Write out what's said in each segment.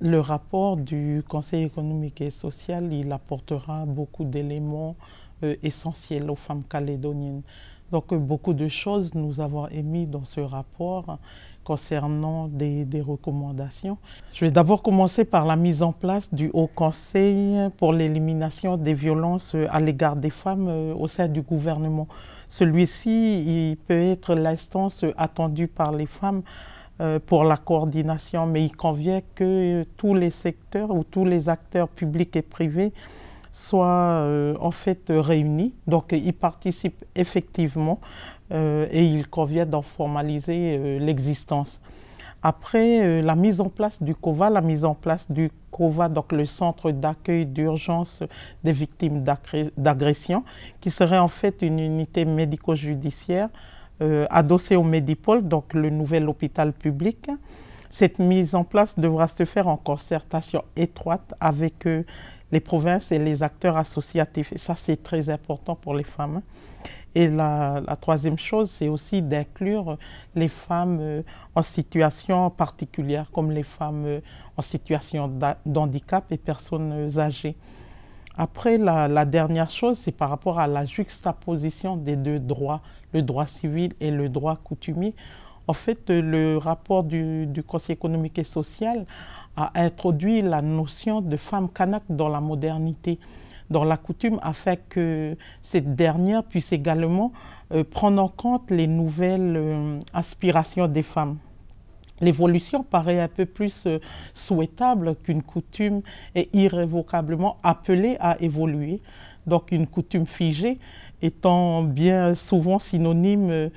Le rapport du Conseil économique et social, il apportera beaucoup d'éléments euh, essentiels aux femmes calédoniennes. Donc euh, beaucoup de choses nous avons émis dans ce rapport concernant des, des recommandations. Je vais d'abord commencer par la mise en place du Haut Conseil pour l'élimination des violences euh, à l'égard des femmes au sein du gouvernement. Celui-ci, il peut être l'instance attendue par les femmes euh, pour la coordination, mais il convient que euh, tous les secteurs ou tous les acteurs publics et privés soient euh, en fait réunis. Donc ils participent effectivement et il convient d'en formaliser l'existence. Après la mise en place du COVA, la mise en place du COVA, donc le centre d'accueil d'urgence des victimes d'agression, qui serait en fait une unité médico-judiciaire euh, adossé au Médipôle, donc le nouvel hôpital public. Cette mise en place devra se faire en concertation étroite avec euh, les provinces et les acteurs associatifs. Et ça, c'est très important pour les femmes. Et la, troisième chose, c'est aussi d'inclure les femmes euh, en situation particulière, comme les femmes en situation d'handicap et personnes âgées. Après, la, dernière chose, c'est par rapport à la juxtaposition des deux droits, le droit civil et le droit coutumier. En fait, le rapport du, Conseil économique et social a introduit la notion de femme kanak dans la modernité, dans la coutume, afin que cette dernière puisse également euh, prendre en compte les nouvelles euh, aspirations des femmes. L'évolution paraît un peu plus euh, souhaitable qu'une coutume est irrévocablement appelée à évoluer. Donc une coutume figée étant bien souvent synonyme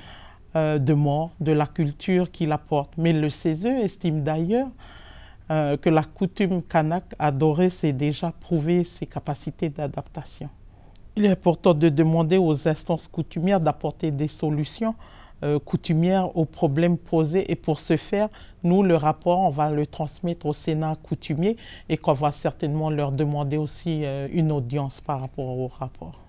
euh, de mort de la culture qui la Mais le CESE estime d'ailleurs euh, que la coutume kanak adorée s'est déjà prouvée ses capacités d'adaptation. Il est important de demander aux instances coutumières d'apporter des solutions euh, coutumière aux problèmes posés. Et pour ce faire, nous, le rapport, on va le transmettre au Sénat coutumier et qu'on va certainement leur demander aussi euh, une audience par rapport au rapport.